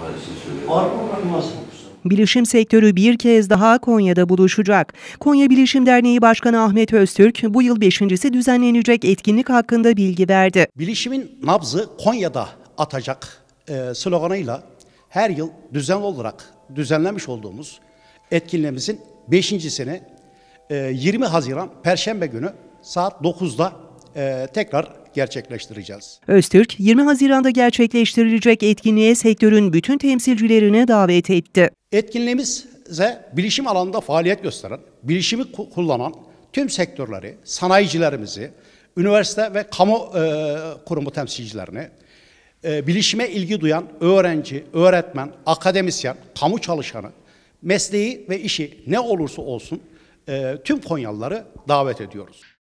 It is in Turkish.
Maalesef Bilişim sektörü bir kez daha Konya'da buluşacak. Konya Bilişim Derneği Başkanı Ahmet Öztürk bu yıl beşincisi düzenlenecek etkinlik hakkında bilgi verdi. Bilişimin nabzı Konya'da atacak e, sloganıyla her yıl düzenli olarak düzenlemiş olduğumuz etkinliğimizin beşincisini e, 20 Haziran Perşembe günü saat 9'da e, tekrar gerçekleştireceğiz. Öztürk, 20 Haziran'da gerçekleştirilecek etkinliğe sektörün bütün temsilcilerine davet etti. Etkinliğimize bilişim alanında faaliyet gösteren, bilişimi kullanan tüm sektörleri, sanayicilerimizi, üniversite ve kamu e, kurumu temsilcilerini, e, bilişime ilgi duyan öğrenci, öğretmen, akademisyen, kamu çalışanı, mesleği ve işi ne olursa olsun e, tüm Konyalıları davet ediyoruz.